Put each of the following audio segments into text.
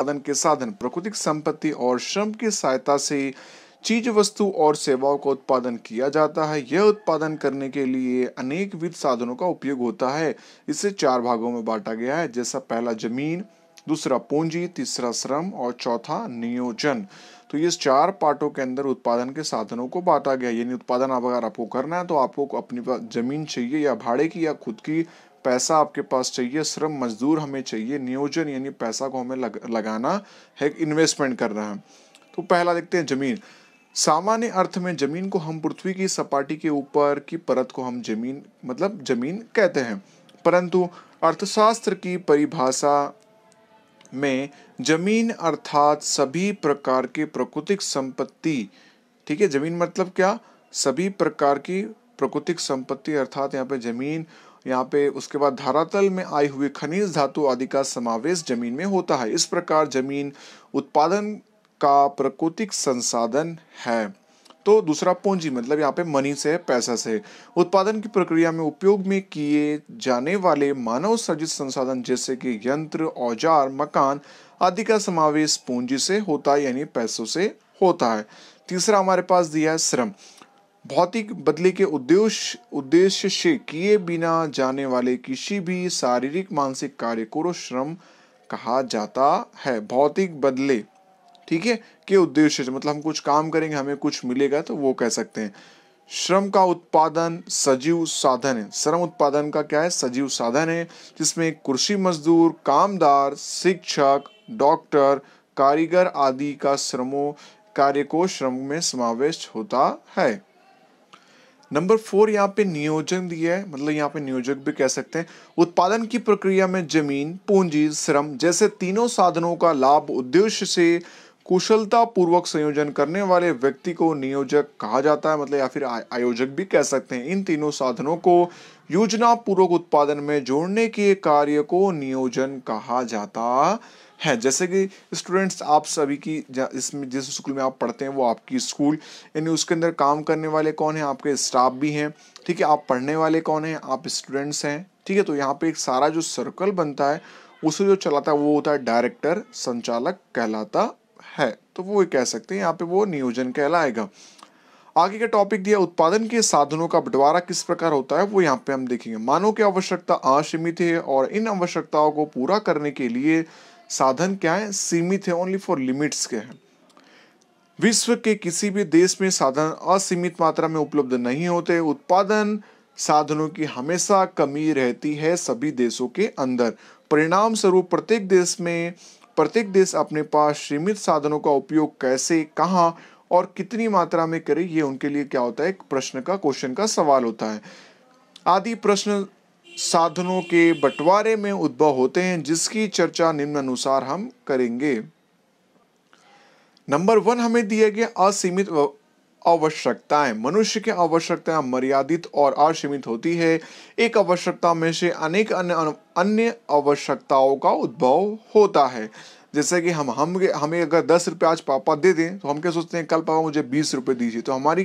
संसाधन के साधन प्राकृतिक संपत्ति और श्रम की सहायता से चीज वस्तु और सेवाओं का उत्पादन किया जाता है यह उत्पादन करने के लिए अनेक विध साधनों का उपयोग होता है इसे चार भागों में बांटा गया है जैसा पहला जमीन दूसरा पूंजी तीसरा श्रम और चौथा नियोजन तो ये चार पार्टों के अंदर उत्पादन के साधनों को बांटा गया यानी उत्पादन अगर आपको करना है तो आपको अपनी जमीन चाहिए या भाड़े की या खुद की पैसा आपके पास चाहिए श्रम मजदूर हमें चाहिए नियोजन यानी पैसा को हमें लग, लगाना है इन्वेस्टमेंट करना है तो पहला देखते हैं जमीन सामान्य अर्थ में जमीन को हम पृथ्वी की सपाटी के ऊपर की परत को हम जमीन मतलब जमीन कहते हैं परंतु अर्थशास्त्र की परिभाषा में जमीन अर्थात सभी प्रकार के प्राकृतिक संपत्ति ठीक है जमीन मतलब क्या सभी प्रकार की प्राकृतिक संपत्ति अर्थात यहाँ पे जमीन यहाँ पे उसके बाद धरातल में आए हुए खनिज धातु आदि का समावेश जमीन में होता है इस प्रकार जमीन उत्पादन का प्राकृतिक संसाधन है तो दूसरा पूंजी मतलब यहाँ पे मनी से है पैसा से उत्पादन की प्रक्रिया में उपयोग में किए जाने वाले मानव सर्जित संसाधन जैसे कि यंत्र औजार मकान आदि का समावेश पूंजी से होता है यानी पैसों से होता है तीसरा हमारे पास दिया है श्रम भौतिक बदले के उद्देश्य उद्देश्य से किए बिना जाने वाले किसी भी शारीरिक मानसिक कार्य को श्रम कहा जाता है भौतिक बदले ठीक है के उद्देश्य से मतलब हम कुछ काम करेंगे हमें कुछ मिलेगा तो वो कह सकते हैं श्रम का उत्पादन सजीव साधन है श्रम उत्पादन का क्या है सजीव साधन है जिसमें कृषि मजदूर कामदार शिक्षक डॉक्टर कारीगर आदि का श्रमों कार्य को श्रम में समावेश होता है नंबर फोर यहाँ पे नियोजन दिया है मतलब यहाँ पे नियोजक भी कह सकते हैं उत्पादन की प्रक्रिया में जमीन पूंजी श्रम जैसे तीनों साधनों का लाभ उद्देश्य से कुशलता पूर्वक संयोजन करने वाले व्यक्ति को नियोजक कहा जाता है मतलब या फिर आयोजक भी कह सकते हैं इन तीनों साधनों को योजना पूर्वक उत्पादन में जोड़ने के कार्य को नियोजन कहा जाता है जैसे कि स्टूडेंट्स आप सभी की इसमें जिस स्कूल में आप पढ़ते हैं वो आपकी स्कूल यानी उसके अंदर काम करने वाले कौन हैं आपके स्टाफ भी हैं ठीक है आप पढ़ने वाले कौन हैं आप स्टूडेंट्स हैं ठीक है तो यहाँ पे एक सारा जो सर्कल बनता है उसे जो चलाता है वो होता है डायरेक्टर संचालक कहलाता है तो वो कह सकते हैं यहाँ पे वो नियोजन कहलाएगा आगे का टॉपिक दिया उत्पादन के साधनों का बंटवारा किस प्रकार होता है वो यहाँ पे हम देखेंगे मानव की आवश्यकता असीमित है और इन आवश्यकताओं को पूरा करने के लिए साधन क्या है सीमित है ओनली फॉर लिमिट्स के हैं विश्व के किसी भी देश में साधन असीमित मात्रा में उपलब्ध नहीं होते उत्पादन साधनों की हमेशा कमी रहती है सभी देशों के अंदर परिणाम स्वरूप प्रत्येक देश में प्रत्येक देश अपने पास सीमित साधनों का उपयोग कैसे कहाँ और कितनी मात्रा में करे ये उनके लिए क्या होता है प्रश्न का क्वेश्चन का सवाल होता है आदि प्रश्न साधनों के बंटवारे में उद्भव होते हैं जिसकी चर्चा निम्न अनुसार हम करेंगे नंबर वन हमें दिए गए असीमित आवश्यकताएं मनुष्य की आवश्यकताएं मर्यादित और असीमित होती है एक आवश्यकता में से अनेक अन्य अन्य आवश्यकताओं का उद्भव होता है जैसे कि हम हम हमें अगर दस रुपये आज पापा दे दें तो हम क्या सोचते हैं कल पापा मुझे बीस रुपये दीजिए तो हमारी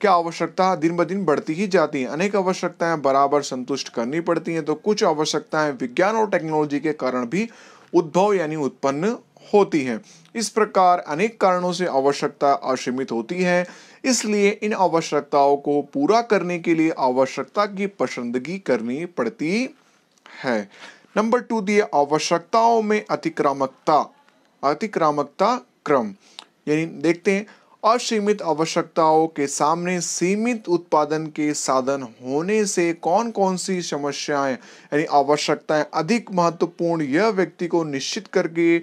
क्या आवश्यकता दिन ब दिन बढ़ती ही जाती है अनेक आवश्यकताएं बराबर संतुष्ट करनी पड़ती हैं तो कुछ आवश्यकताएं विज्ञान और टेक्नोलॉजी के कारण भी उद्भव यानी उत्पन्न होती हैं इस प्रकार अनेक कारणों से आवश्यकता असीमित होती है इसलिए इन आवश्यकताओं को पूरा करने के लिए आवश्यकता की पसंदगी करनी पड़ती है नंबर टू दिए आवश्यकताओं में अतिक्रामकता अतिक्रामकता क्रम यानी देखते हैं असीमित आवश्यकताओं के सामने सीमित उत्पादन के साधन होने से कौन कौन सी समस्याएं यानी आवश्यकताएं अधिक महत्वपूर्ण यह व्यक्ति को निश्चित करके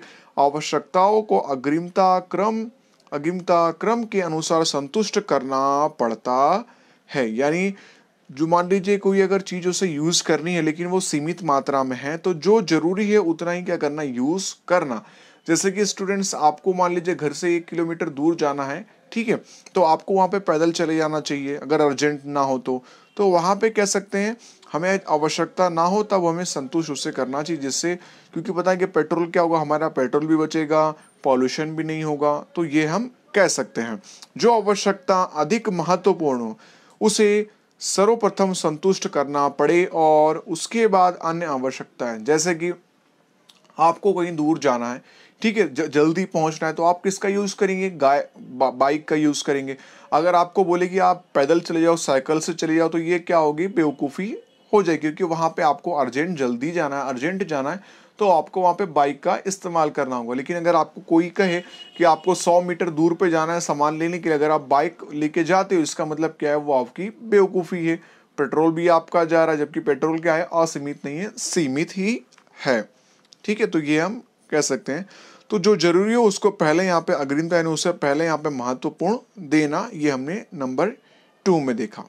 आवश्यकताओं को अग्रिमता क्रम अग्रिमता क्रम के अनुसार संतुष्ट करना पड़ता है यानी जो मान लीजिए कोई अगर चीज़ उसे यूज़ करनी है लेकिन वो सीमित मात्रा में है तो जो ज़रूरी है उतना ही क्या करना यूज़ करना जैसे कि स्टूडेंट्स आपको मान लीजिए घर से एक किलोमीटर दूर जाना है ठीक है तो आपको वहाँ पे पैदल चले जाना चाहिए अगर अर्जेंट ना हो तो तो वहां पे कह सकते हैं हमें आवश्यकता ना हो तब हमें संतुष्ट उससे करना चाहिए जिससे क्योंकि पता है कि पेट्रोल क्या होगा हमारा पेट्रोल भी बचेगा पॉल्यूशन भी नहीं होगा तो ये हम कह सकते हैं जो आवश्यकता अधिक महत्वपूर्ण हो उसे सर्वप्रथम संतुष्ट करना पड़े और उसके बाद अन्य आवश्यकताएं जैसे कि आपको कहीं दूर जाना है ठीक है जल्दी पहुंचना है तो आप किसका यूज़ करेंगे गाय बाइक का यूज़ करेंगे अगर आपको बोले कि आप पैदल चले जाओ साइकिल से चले जाओ तो ये क्या होगी बेवकूफ़ी हो जाए क्योंकि वहाँ पे आपको अर्जेंट जल्दी जाना है अर्जेंट जाना है तो आपको वहाँ पे बाइक का इस्तेमाल करना होगा लेकिन अगर आपको कोई कहे कि आपको 100 मीटर दूर पे जाना है सामान लेने के लिए अगर आप बाइक लेके जाते हो इसका मतलब क्या है वो आपकी बेवकूफ़ी है पेट्रोल भी आपका जा रहा है जबकि पेट्रोल क्या है असीमित नहीं है सीमित ही है ठीक है तो ये हम कह सकते हैं तो जो जरूरी हो उसको पहले यहाँ पे अग्रिमता यानी उससे पहले यहाँ पे महत्वपूर्ण देना ये हमने नंबर टू में देखा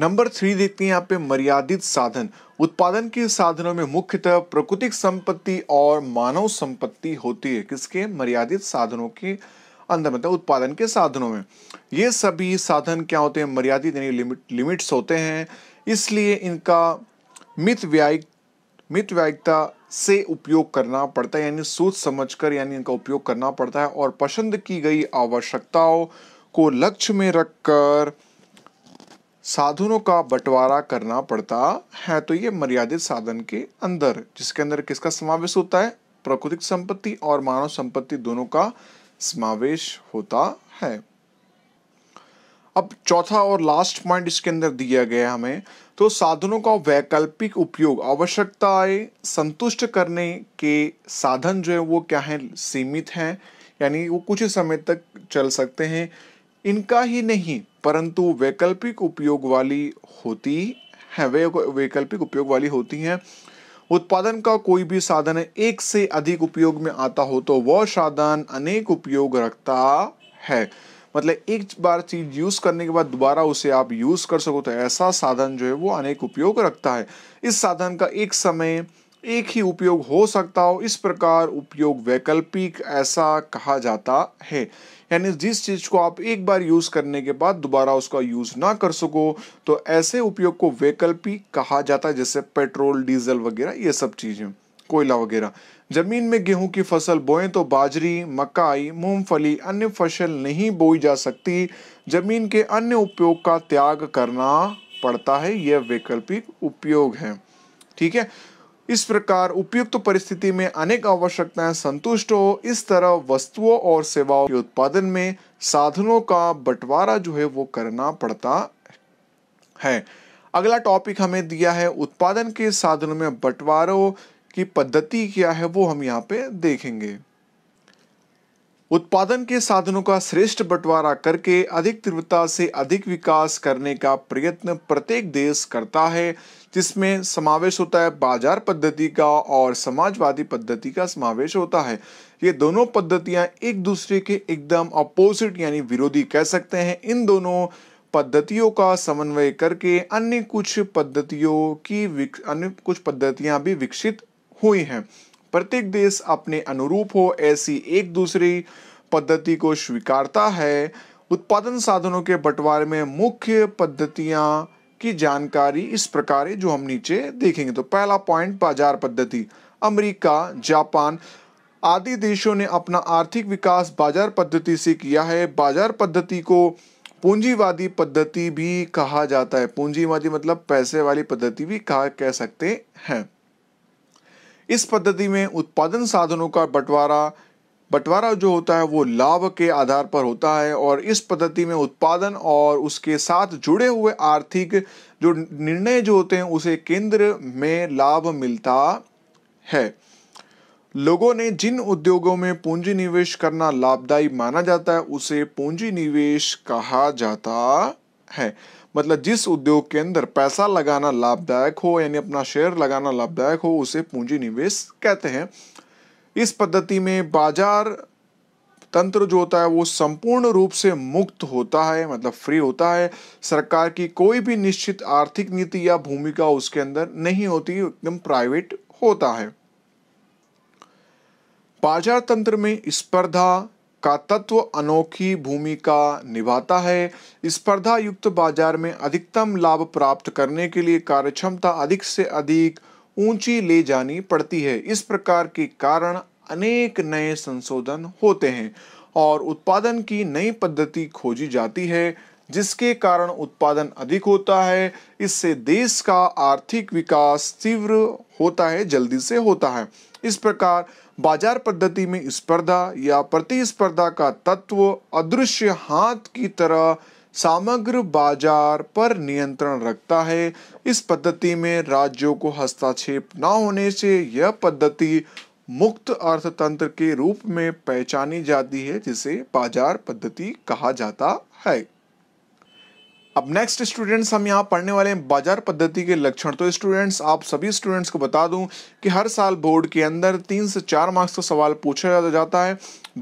नंबर थ्री देखते हैं यहाँ पे मर्यादित साधन उत्पादन के साधनों में मुख्यतः प्राकृतिक संपत्ति और मानव संपत्ति होती है किसके मर्यादित साधनों के अंदर मतलब उत्पादन के साधनों में ये सभी साधन क्या होते हैं मर्यादित यानी लिमिट लिमिट्स होते हैं इसलिए इनका मित व्यायिक मित व्यायिकता से उपयोग करना पड़ता है यानी सोच समझकर यानी इनका उपयोग करना पड़ता है और पसंद की गई आवश्यकताओं को लक्ष्य में रखकर कर साधनों का बंटवारा करना पड़ता है तो ये मर्यादित साधन के अंदर जिसके अंदर किसका समावेश होता है प्राकृतिक संपत्ति और मानव संपत्ति दोनों का समावेश होता है अब चौथा और लास्ट पॉइंट इसके अंदर दिया गया हमें तो साधनों का वैकल्पिक उपयोग आवश्यकताएं संतुष्ट करने के साधन जो है वो क्या है सीमित हैं यानी वो कुछ समय तक चल सकते हैं इनका ही नहीं परंतु वैकल्पिक उपयोग वाली होती है वे वैकल्पिक उपयोग वाली होती हैं उत्पादन का कोई भी साधन एक से अधिक उपयोग में आता हो तो वह साधन अनेक उपयोग रखता है मतलब एक बार चीज यूज करने के बाद दोबारा उसे आप यूज कर सको तो ऐसा साधन जो है वो अनेक उपयोग रखता है इस साधन का एक समय एक ही उपयोग हो सकता हो इस प्रकार उपयोग वैकल्पिक ऐसा कहा जाता है यानी जिस चीज़ को आप एक बार यूज़ करने के बाद दोबारा उसका यूज़ ना कर सको तो ऐसे उपयोग को वैकल्पिक कहा जाता है जैसे पेट्रोल डीजल वगैरह ये सब चीज़ें कोयला वगैरह जमीन में गेहूं की फसल बोएं तो बाजरी मकाई मूंगफली अन्य फसल नहीं बोई जा सकती जमीन के अन्य उपयोग का त्याग करना पड़ता है यह वैकल्पिक उपयोग है ठीक है इस प्रकार उपयुक्त परिस्थिति में अनेक आवश्यकताएं संतुष्ट हो इस तरह वस्तुओं और सेवाओं के उत्पादन में साधनों का बंटवारा जो है वो करना पड़ता है अगला टॉपिक हमें दिया है उत्पादन के साधनों में बंटवारों की पद्धति क्या है वो हम यहाँ पे देखेंगे उत्पादन के साधनों का श्रेष्ठ बंटवारा करके अधिक तीव्रता से अधिक विकास करने का प्रयत्न प्रत्येक देश करता है जिसमें समावेश होता है बाजार पद्धति का और समाजवादी पद्धति का समावेश होता है ये दोनों पद्धतियाँ एक दूसरे के एकदम अपोजिट यानी विरोधी कह सकते हैं इन दोनों पद्धतियों का समन्वय करके अन्य कुछ पद्धतियों की अन्य कुछ पद्धतियाँ भी विकसित हुई हैं प्रत्येक देश अपने अनुरूप हो ऐसी एक दूसरी पद्धति को स्वीकारता है उत्पादन साधनों के बंटवारे में मुख्य पद्धतियाँ की जानकारी इस प्रकार है जो हम नीचे देखेंगे तो पहला पॉइंट बाजार पद्धति अमेरिका जापान आदि देशों ने अपना आर्थिक विकास बाजार पद्धति से किया है बाजार पद्धति को पूंजीवादी पद्धति भी कहा जाता है पूंजीवादी मतलब पैसे वाली पद्धति भी कहा कह सकते हैं इस पद्धति में उत्पादन साधनों का बंटवारा बंटवारा जो होता है वो लाभ के आधार पर होता है और इस पद्धति में उत्पादन और उसके साथ जुड़े हुए आर्थिक जो निर्णय जो होते हैं उसे केंद्र में लाभ मिलता है लोगों ने जिन उद्योगों में पूंजी निवेश करना लाभदायी माना जाता है उसे पूंजी निवेश कहा जाता है मतलब जिस उद्योग के अंदर पैसा लगाना लाभदायक हो यानी अपना शेयर लगाना लाभदायक हो उसे पूंजी निवेश कहते हैं इस पद्धति में बाजार तंत्र जो होता है वो संपूर्ण रूप से मुक्त होता है मतलब फ्री होता है सरकार की कोई भी निश्चित आर्थिक नीति या भूमिका उसके अंदर नहीं होती एकदम प्राइवेट होता है बाजार तंत्र में स्पर्धा का तत्व अनोखी भूमिका निभाता है स्पर्धा युक्त बाजार में अधिकतम लाभ प्राप्त करने के लिए कार्यक्षमता अधिक से अधिक ऊंची ले जानी पड़ती है इस प्रकार के कारण अनेक नए संशोधन होते हैं और उत्पादन की नई पद्धति खोजी जाती है जिसके कारण उत्पादन अधिक होता है इससे देश का आर्थिक विकास तीव्र होता है जल्दी से होता है इस प्रकार बाजार पद्धति में स्पर्धा या प्रतिस्पर्धा का तत्व अदृश्य हाथ की तरह समग्र बाजार पर नियंत्रण रखता है इस पद्धति में राज्यों को हस्तक्षेप न होने से यह पद्धति मुक्त अर्थतंत्र के रूप में पहचानी जाती है जिसे बाजार पद्धति कहा जाता है अब नेक्स्ट स्टूडेंट्स हम यहाँ पढ़ने वाले हैं बाजार पद्धति के लक्षण तो स्टूडेंट्स आप सभी स्टूडेंट्स को बता दूं कि हर साल बोर्ड के अंदर तीन से चार मार्क्स का सवाल पूछा जाता है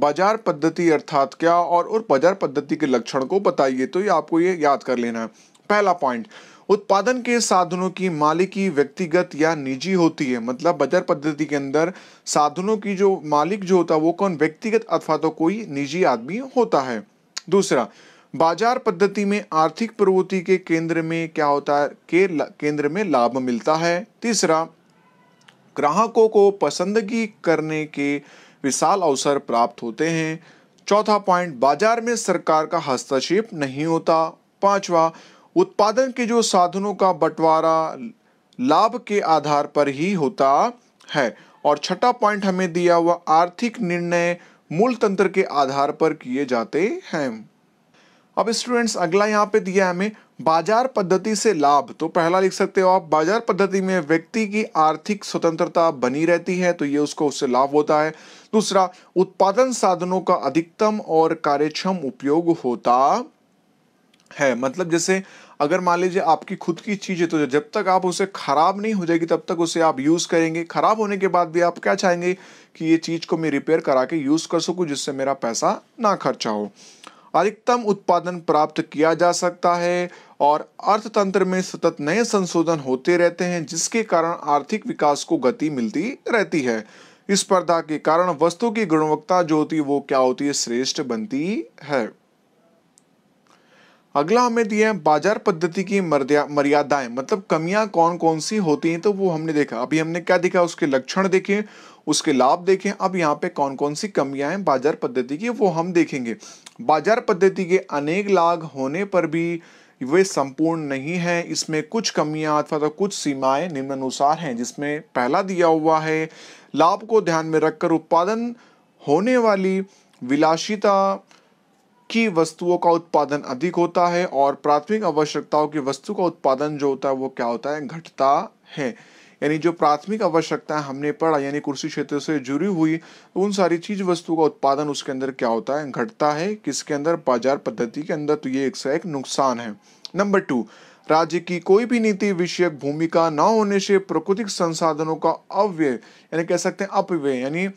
बाजार पद्धति अर्थात क्या और और बाजार पद्धति के लक्षण को बताइए तो ये आपको ये याद कर लेना है पहला पॉइंट उत्पादन के साधनों की मालिकी व्यक्तिगत या निजी होती है मतलब बाजार पद्धति के अंदर साधनों की जो मालिक जो होता है वो कौन व्यक्तिगत अथवा तो कोई निजी आदमी होता है दूसरा बाजार पद्धति में आर्थिक प्रवृत्ति के केंद्र में क्या होता है के केंद्र में लाभ मिलता है तीसरा ग्राहकों को पसंदगी करने के विशाल अवसर प्राप्त होते हैं चौथा पॉइंट बाजार में सरकार का हस्तक्षेप नहीं होता पांचवा उत्पादन के जो साधनों का बंटवारा लाभ के आधार पर ही होता है और छठा पॉइंट हमें दिया हुआ आर्थिक निर्णय मूल तंत्र के आधार पर किए जाते हैं अब स्टूडेंट्स अगला यहाँ पे दिया है हमें बाजार पद्धति से लाभ तो पहला लिख सकते हो आप बाजार पद्धति में व्यक्ति की आर्थिक स्वतंत्रता बनी रहती है तो ये उसको उससे लाभ होता है दूसरा उत्पादन साधनों का अधिकतम और कार्यक्षम उपयोग होता है मतलब जैसे अगर मान लीजिए आपकी खुद की चीज़ है तो जब तक आप उसे ख़राब नहीं हो जाएगी तब तक उसे आप यूज़ करेंगे ख़राब होने के बाद भी आप क्या चाहेंगे कि ये चीज़ को मैं रिपेयर करा के यूज़ कर सकूं जिससे मेरा पैसा ना खर्चा हो अधिकतम उत्पादन प्राप्त किया जा सकता है और अर्थतंत्र में सतत नए संशोधन होते रहते हैं जिसके कारण आर्थिक विकास को गति मिलती रहती है स्पर्धा के कारण वस्तु की गुणवत्ता जो होती है वो क्या होती है श्रेष्ठ बनती है अगला हमें दिया है बाजार पद्धति की मर्यादाएं मतलब कमियां कौन कौन सी होती हैं तो वो हमने देखा अभी हमने क्या देखा उसके लक्षण देखे उसके लाभ देखें अब यहाँ पे कौन कौन सी कमियां हैं बाजार पद्धति की वो हम देखेंगे बाजार पद्धति के अनेक लाभ होने पर भी वे संपूर्ण नहीं है इसमें कुछ कमियां अथवा तो कुछ सीमाएं निम्नानुसार हैं जिसमें पहला दिया हुआ है लाभ को ध्यान में रखकर उत्पादन होने वाली विलासिता की वस्तुओं का उत्पादन अधिक होता है और प्राथमिक आवश्यकताओं की वस्तु का उत्पादन जो होता है वो क्या होता है घटता है यानी जो प्राथमिक आवश्यकताएं हमने पढ़ा यानी कृषि क्षेत्र से जुड़ी हुई उन सारी चीज वस्तु का उत्पादन उसके अंदर क्या होता है घटता है किसके अंदर बाजार पद्धति के अंदर तो ये एक से एक नुकसान है नंबर टू राज्य की कोई भी नीति विषयक भूमिका ना होने से प्राकृतिक संसाधनों का अव्यय यानी कह सकते हैं अपव्यय यानी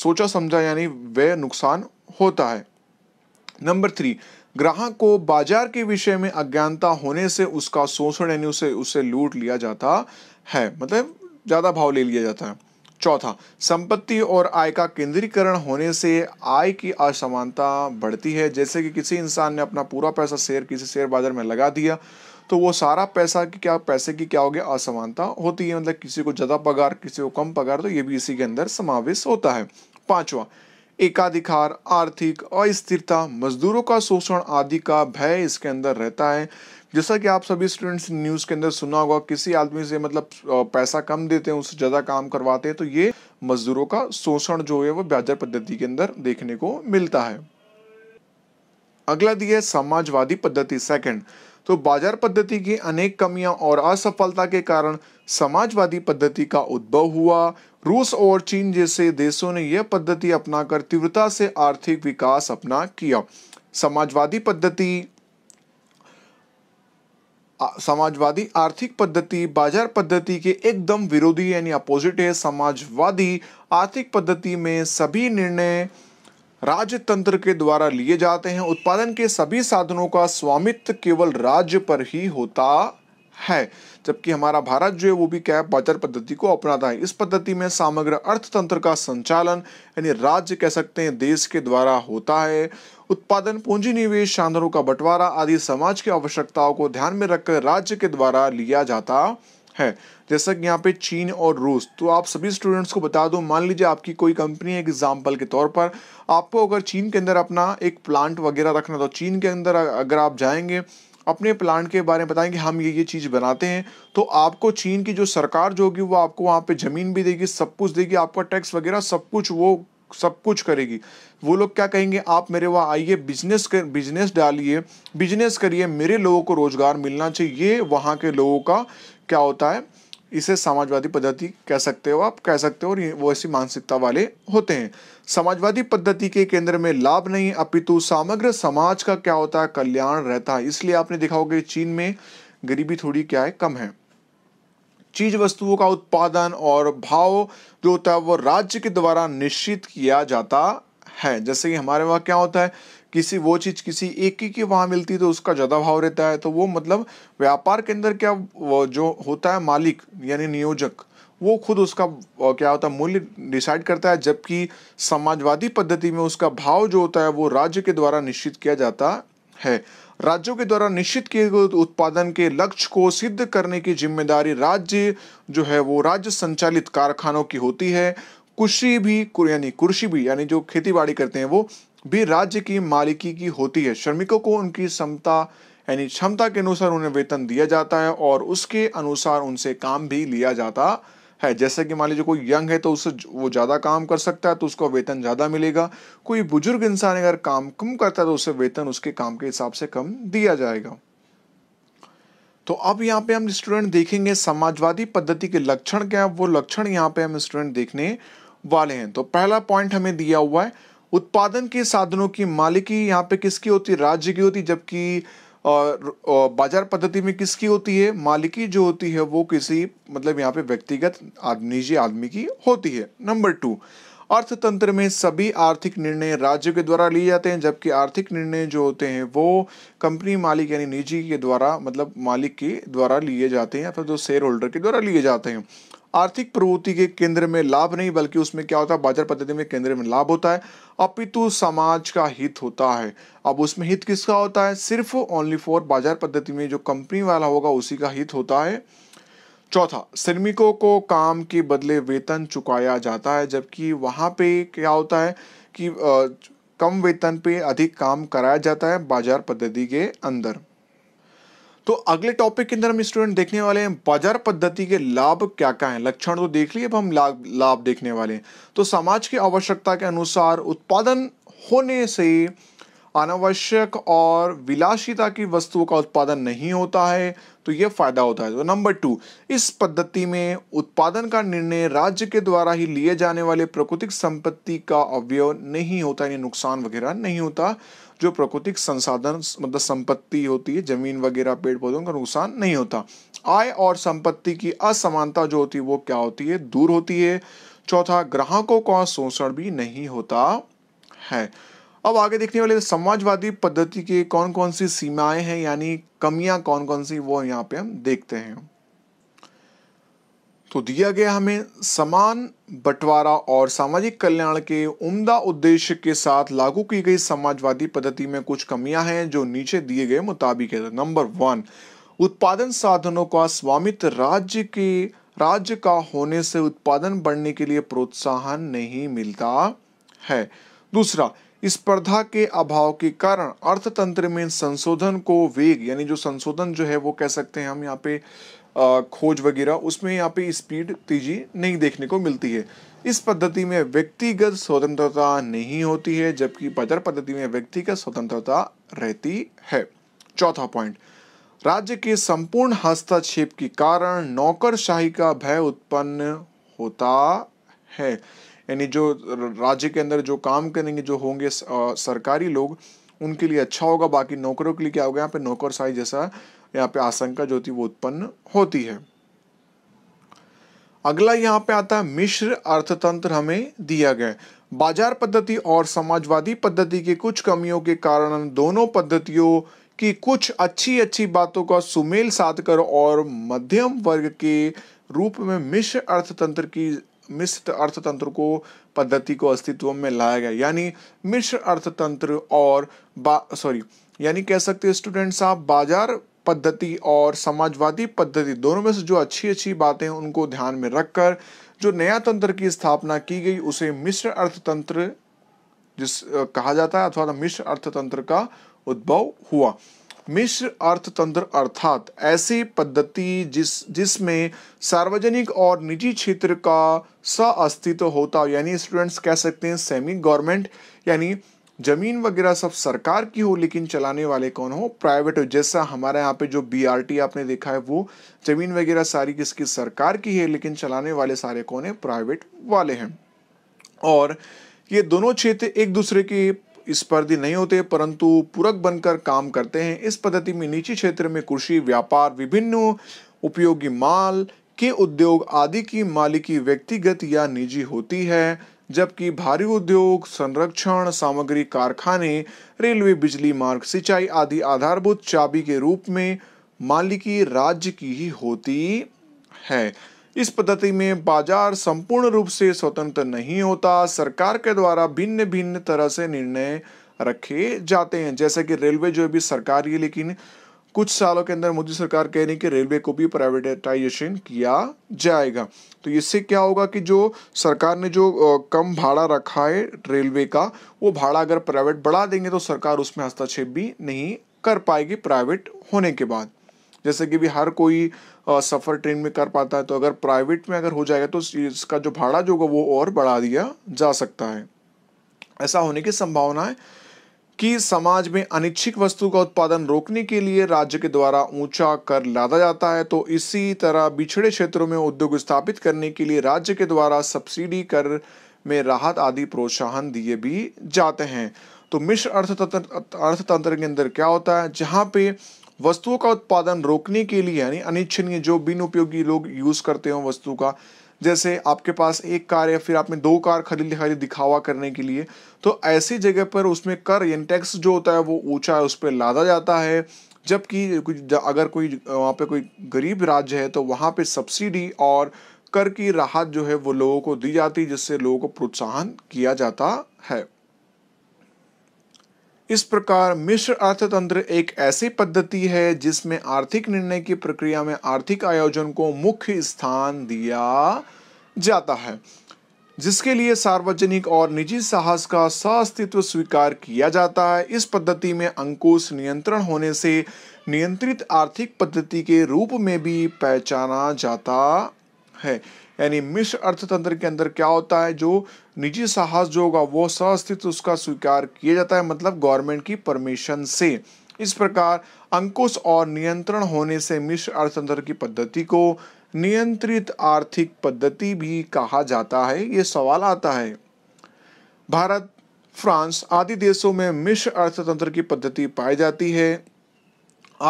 सोचा समझा यानी व्यय नुकसान होता है नंबर थ्री ग्राहक को बाजार के विषय में अज्ञानता होने से उसका शोषण यानी उसे उसे लूट लिया जाता है मतलब ज़्यादा भाव ले लिया जाता है चौथा संपत्ति और आय का केंद्रीकरण होने से आय की असमानता बढ़ती है जैसे कि किसी इंसान ने अपना पूरा पैसा शेयर किसी शेयर बाजार में लगा दिया तो वो सारा पैसा की क्या पैसे की क्या होगी असमानता होती है मतलब किसी को ज़्यादा पगार किसी को कम पगार तो ये भी इसी के अंदर समावेश होता है पांचवा एकाधिकार आर्थिक अस्थिरता मजदूरों का शोषण आदि का भय इसके अंदर रहता है जैसा कि आप सभी स्टूडेंट्स न्यूज़ के अंदर सुना होगा किसी आदमी से मतलब पैसा कम देते हैं उससे ज़्यादा काम करवाते हैं तो ये मजदूरों का शोषण जो है वो ब्याजर पद्धति के अंदर देखने को मिलता है अगला दिया है समाजवादी पद्धति सेकंड तो बाजार पद्धति की अनेक कमियां और असफलता के कारण समाजवादी पद्धति का उद्भव हुआ रूस और चीन जैसे देशों ने यह पद्धति अपनाकर तीव्रता से आर्थिक विकास अपना किया समाजवादी पद्धति समाजवादी आर्थिक पद्धति बाजार पद्धति के एकदम विरोधी यानी अपोजिट है समाजवादी आर्थिक पद्धति में सभी निर्णय राजतंत्र के द्वारा लिए जाते हैं उत्पादन के सभी साधनों का स्वामित्व केवल राज्य पर ही होता है जबकि हमारा भारत जो है वो भी क्या है बाजार पद्धति को अपनाता है इस पद्धति में समग्र अर्थतंत्र का संचालन यानी राज्य कह सकते हैं देश के द्वारा होता है उत्पादन पूंजी निवेश शानदारों का बंटवारा आदि समाज की आवश्यकताओं को ध्यान में रखकर राज्य के द्वारा लिया जाता है जैसा कि यहाँ पे चीन और रूस तो आप सभी स्टूडेंट्स को बता दूं मान लीजिए आपकी कोई कंपनी है एग्जाम्पल के तौर पर आपको अगर चीन के अंदर अपना एक प्लांट वगैरह रखना तो चीन के अंदर अगर आप जाएंगे अपने प्लांट के बारे में बताएं कि हम ये ये चीज़ बनाते हैं तो आपको चीन की जो सरकार जो होगी वो आपको वहाँ पे ज़मीन भी देगी सब कुछ देगी आपका टैक्स वगैरह सब कुछ वो सब कुछ करेगी वो लोग क्या कहेंगे आप मेरे वहाँ आइए बिजनेस कर बिजनेस डालिए बिजनेस करिए मेरे लोगों को रोज़गार मिलना चाहिए ये वहाँ के लोगों का क्या होता है इसे समाजवादी पद्धति कह सकते हो आप कह सकते हो और वो ऐसी मानसिकता वाले होते हैं समाजवादी पद्धति के केंद्र में लाभ नहीं अपितु समग्र समाज का क्या होता है कल्याण रहता है इसलिए आपने देखा होगा चीन में गरीबी थोड़ी क्या है कम है चीज वस्तुओं का उत्पादन और भाव जो होता है वो राज्य के द्वारा निश्चित किया जाता है जैसे कि हमारे वहां क्या होता है किसी वो चीज़ किसी एक ही की वहां मिलती है तो उसका ज़्यादा भाव रहता है तो वो मतलब व्यापार के अंदर क्या जो होता है मालिक यानी नियोजक वो खुद उसका क्या होता है मूल्य डिसाइड करता है जबकि समाजवादी पद्धति में उसका भाव जो होता है वो राज्य के द्वारा निश्चित किया जाता है राज्यों के द्वारा निश्चित किए गए उत्पादन के लक्ष्य को सिद्ध करने की जिम्मेदारी राज्य जो है वो राज्य संचालित कारखानों की होती है कृषि भी यानी कृषि भी यानी जो खेती बाड़ी करते हैं वो भी राज्य की मालिकी की होती है श्रमिकों को उनकी क्षमता यानी क्षमता के अनुसार उन्हें वेतन दिया जाता है और उसके अनुसार उनसे काम भी लिया जाता है जैसे कि मान लीजिए कोई यंग है तो उससे वो ज़्यादा काम कर सकता है तो उसको वेतन ज़्यादा मिलेगा कोई बुजुर्ग इंसान अगर काम कम करता है तो उसे वेतन उसके काम के हिसाब से कम दिया जाएगा तो अब यहाँ पे हम स्टूडेंट देखेंगे समाजवादी पद्धति के लक्षण क्या है वो लक्षण यहाँ पे हम स्टूडेंट देखने वाले हैं तो पहला पॉइंट हमें दिया हुआ है उत्पादन के साधनों की मालिकी यहाँ पे किसकी होती है राज्य की होती जबकि बाजार पद्धति में किसकी होती है मालिकी जो होती है वो किसी मतलब यहाँ पे व्यक्तिगत निजी आदमी की होती है नंबर टू अर्थतंत्र में सभी आर्थिक निर्णय राज्यों के द्वारा लिए जाते हैं जबकि आर्थिक निर्णय जो होते हैं वो कंपनी मालिक यानी निजी के द्वारा मतलब मालिक के द्वारा लिए जाते हैं अथवा जो शेयर होल्डर के द्वारा लिए जाते हैं आर्थिक प्रवृत्ति के केंद्र में लाभ नहीं बल्कि उसमें क्या होता है बाजार पद्धति में केंद्र में लाभ होता है अपितु समाज का हित होता है अब उसमें हित किसका होता है सिर्फ ओनली फॉर बाजार पद्धति में जो कंपनी वाला होगा उसी का हित होता है चौथा श्रमिकों को काम के बदले वेतन चुकाया जाता है जबकि वहाँ पे क्या होता है कि आ, कम वेतन पे अधिक काम कराया जाता है बाजार पद्धति के अंदर तो अगले टॉपिक के अंदर हम स्टूडेंट देखने वाले हैं बाजार पद्धति के लाभ क्या क्या हैं लक्षण तो देख लिए अब हम लाभ लाभ देखने वाले हैं तो समाज की आवश्यकता के अनुसार उत्पादन होने से अनावश्यक और विलासिता की वस्तुओं का उत्पादन नहीं होता है तो यह फायदा होता है तो नंबर टू इस पद्धति में उत्पादन का निर्णय राज्य के द्वारा ही लिए जाने वाले प्राकृतिक संपत्ति का अवयव नहीं होता यानी नुकसान वगैरह नहीं होता जो प्राकृतिक संसाधन मतलब संपत्ति होती है जमीन वगैरह पेड़ पौधों का नुकसान नहीं होता आय और संपत्ति की असमानता जो होती है वो क्या होती है दूर होती है चौथा ग्राहकों का शोषण भी नहीं होता है अब आगे देखने वाले समाजवादी पद्धति के कौन कौन सी सीमाएं हैं यानी कमियां कौन कौन सी वो यहाँ पे हम देखते हैं तो दिया गया हमें समान बंटवारा और सामाजिक कल्याण के उम्दा उद्देश्य के साथ लागू की गई समाजवादी पद्धति में कुछ कमियां हैं जो नीचे दिए गए मुताबिक है नंबर वन उत्पादन साधनों का स्वामित्व राज्य के राज्य का होने से उत्पादन बढ़ने के लिए प्रोत्साहन नहीं मिलता है दूसरा स्पर्धा के अभाव के कारण अर्थतंत्र में संशोधन को वेग यानी जो संशोधन जो है वो कह सकते हैं हम यहाँ पे खोज वगैरह उसमें यहाँ पे स्पीड तेजी नहीं देखने को मिलती है इस पद्धति में व्यक्तिगत स्वतंत्रता नहीं होती है जबकि बजर पद्धति में व्यक्तिगत स्वतंत्रता रहती है चौथा पॉइंट राज्य के संपूर्ण हस्तक्षेप के कारण नौकरशाही का भय उत्पन्न होता है यानी जो राज्य के अंदर जो काम करेंगे जो होंगे सरकारी लोग उनके लिए अच्छा होगा बाकी नौकरों के लिए क्या होगा यहाँ पे नौकरशाही जैसा यहाँ पे आशंका जो थी वो उत्पन्न होती है अगला यहाँ पे आता है मिश्र अर्थतंत्र हमें दिया गया बाजार पद्धति और समाजवादी पद्धति के कुछ कमियों के कारण दोनों पद्धतियों की कुछ अच्छी अच्छी बातों का सुमेल साधकर और मध्यम वर्ग के रूप में मिश्र अर्थतंत्र की मिश्र अर्थतंत्र को पद्धति को अस्तित्व में लाया गया यानी मिश्र अर्थतंत्र और सॉरी यानी कह सकते स्टूडेंट्स आप बाजार पद्धति और समाजवादी पद्धति दोनों में से जो अच्छी अच्छी बातें उनको ध्यान में रखकर जो नया तंत्र की स्थापना की गई उसे मिश्र अर्थतंत्र जिस कहा जाता है अथवा मिश्र अर्थतंत्र का उद्भव हुआ मिश्र अर्थतंत्र अर्थात ऐसी पद्धति जिस जिसमें सार्वजनिक और निजी क्षेत्र का सअस्तित्व अस्तित्व होता यानी स्टूडेंट्स कह सकते हैं सेमी गवर्नमेंट यानी ज़मीन वगैरह सब सरकार की हो लेकिन चलाने वाले कौन हो प्राइवेट हो जैसा हमारे यहाँ पे जो बीआरटी आपने देखा है वो ज़मीन वगैरह सारी किसकी सरकार की है लेकिन चलाने वाले सारे कौन है प्राइवेट वाले हैं और ये दोनों क्षेत्र एक दूसरे के स्पर्धी नहीं होते परंतु पूरक बनकर काम करते हैं इस पद्धति में निजी क्षेत्र में कृषि व्यापार विभिन्न उपयोगी माल के उद्योग आदि की मालिकी व्यक्तिगत या निजी होती है जबकि भारी उद्योग संरक्षण सामग्री कारखाने रेलवे बिजली मार्ग सिंचाई आदि आधारभूत चाबी के रूप में मालिकी राज्य की ही होती है इस पद्धति में बाजार संपूर्ण रूप से स्वतंत्र नहीं होता सरकार के द्वारा भिन्न भिन्न तरह से निर्णय रखे जाते हैं जैसे कि रेलवे जो भी सरकारी है लेकिन कुछ सालों के अंदर मोदी सरकार कह रही कि रेलवे को भी प्राइवेटाइजेशन किया जाएगा तो इससे क्या होगा कि जो सरकार ने जो कम भाड़ा रखा है रेलवे का वो भाड़ा अगर प्राइवेट बढ़ा देंगे तो सरकार उसमें हस्तक्षेप भी नहीं कर पाएगी प्राइवेट होने के बाद जैसे कि भी हर कोई सफ़र ट्रेन में कर पाता है तो अगर प्राइवेट में अगर हो जाएगा तो इसका जो भाड़ा जो होगा वो और बढ़ा दिया जा सकता है ऐसा होने की संभावना है कि समाज में अनिच्छिक वस्तु का उत्पादन रोकने के लिए राज्य के द्वारा ऊंचा कर लादा जाता है तो इसी तरह बिछड़े क्षेत्रों में उद्योग स्थापित करने के लिए राज्य के द्वारा सब्सिडी कर में राहत आदि प्रोत्साहन दिए भी जाते हैं तो मिश्र अर्थतंत्र अर्थतंत्र के अंदर क्या होता है जहाँ पे वस्तुओं का उत्पादन रोकने के लिए यानी अनिच्छनीय जो बिन उपयोगी लोग यूज़ करते हो वस्तु का जैसे आपके पास एक कार या फिर आपने दो कार खरीद खरीद दिखावा करने के लिए तो ऐसी जगह पर उसमें कर यानी टैक्स जो होता है वो ऊंचा उस पर लादा जाता है जबकि अगर कोई वहाँ पे कोई गरीब राज्य है तो वहाँ पे सब्सिडी और कर की राहत जो है वो लोगों को दी जाती है जिससे लोगों को प्रोत्साहन किया जाता है इस प्रकार मिश्र अर्थतंत्र एक ऐसी पद्धति है जिसमें आर्थिक निर्णय की प्रक्रिया में आर्थिक आयोजन को मुख्य स्थान दिया जाता है जिसके लिए सार्वजनिक और निजी साहस का सअस्तित्व स्वीकार किया जाता है इस पद्धति में अंकुश नियंत्रण होने से नियंत्रित आर्थिक पद्धति के रूप में भी पहचाना जाता है यानी मिश्र अर्थतंत्र के अंदर क्या होता है जो निजी साहस जो होगा वो सअस्तित्व उसका स्वीकार किया जाता है मतलब गवर्नमेंट की परमिशन से इस प्रकार अंकुश और नियंत्रण होने से मिश्र अर्थतंत्र की पद्धति को नियंत्रित आर्थिक पद्धति भी कहा जाता है ये सवाल आता है भारत फ्रांस आदि देशों में मिश्र अर्थतंत्र की पद्धति पाई जाती है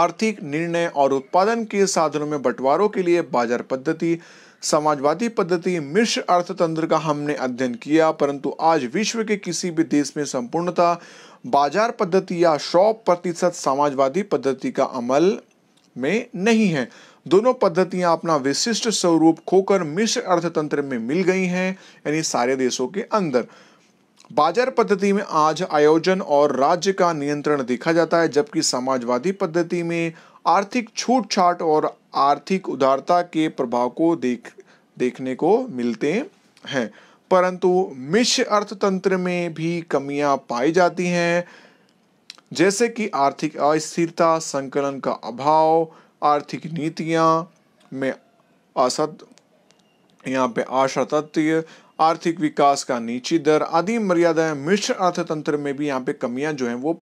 आर्थिक निर्णय और उत्पादन के साधनों में बंटवारों के लिए बाजार पद्धति समाजवादी पद्धति मिश्र अर्थतंत्र का हमने अध्ययन किया परंतु आज विश्व के किसी भी देश में संपूर्णता बाजार पद्धति या सौ प्रतिशत समाजवादी पद्धति का अमल में नहीं है दोनों पद्धतियां अपना विशिष्ट स्वरूप खोकर मिश्र अर्थतंत्र में मिल गई हैं यानी सारे देशों के अंदर बाजार पद्धति में आज आयोजन और राज्य का नियंत्रण देखा जाता है जबकि समाजवादी पद्धति में आर्थिक छूट छाट और आर्थिक उदारता के प्रभाव को देख देखने को मिलते हैं परंतु मिश्र अर्थतंत्र में भी कमियां पाई जाती हैं जैसे कि आर्थिक अस्थिरता संकलन का अभाव आर्थिक नीतियां में असत यहाँ पे आशा आर्थिक विकास का नीची दर आदि मर्यादाएं मिश्र अर्थतंत्र में भी यहाँ पे कमियां जो हैं वो